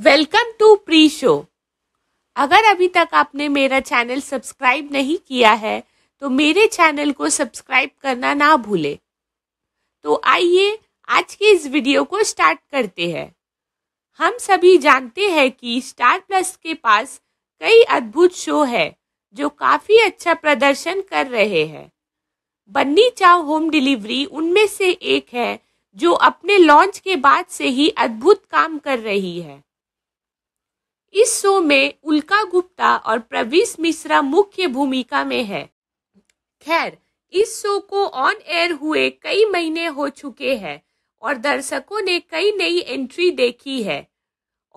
welcome to pre show अगर अभी तक आपने मेरा चैनल सब्सक्राइब नहीं किया है तो मेरे चैनल को सब्सक्राइब करना ना भूले तो आइए आज के इस वीडियो को स्टार्ट करते हैं हम सभी जानते हैं कि स्टार प्लस के पास कई अद्भुत शो है जो काफ़ी अच्छा प्रदर्शन कर रहे हैं बन्नी चाव होम डिलीवरी उनमें से एक है जो अपने लॉन्च के बाद से ही अद्भुत काम कर रही है इस शो में उल्का गुप्ता और प्रवीस मिश्रा मुख्य भूमिका में है खैर इस शो को ऑन एयर हुए कई महीने हो चुके हैं और दर्शकों ने कई नई एंट्री देखी है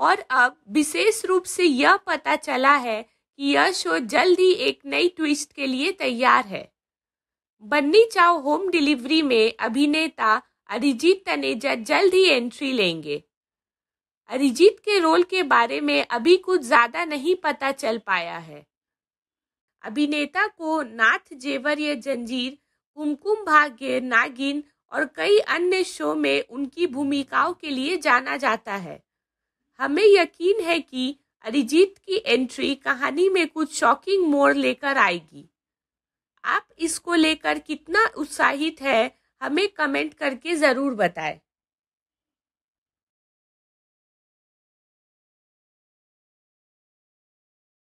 और अब विशेष रूप से यह पता चला है कि यह शो जल्द ही एक नई ट्विस्ट के लिए तैयार है बन्नी चाव होम डिलीवरी में अभिनेता अरिजीत तनेजा जल्द ही एंट्री लेंगे अरिजीत के रोल के बारे में अभी कुछ ज़्यादा नहीं पता चल पाया है अभिनेता को नाथ जेवर या जंजीर कुमकुम भाग्य नागिन और कई अन्य शो में उनकी भूमिकाओं के लिए जाना जाता है हमें यकीन है कि अरिजीत की एंट्री कहानी में कुछ शॉकिंग मोड़ लेकर आएगी आप इसको लेकर कितना उत्साहित है हमें कमेंट करके ज़रूर बताएं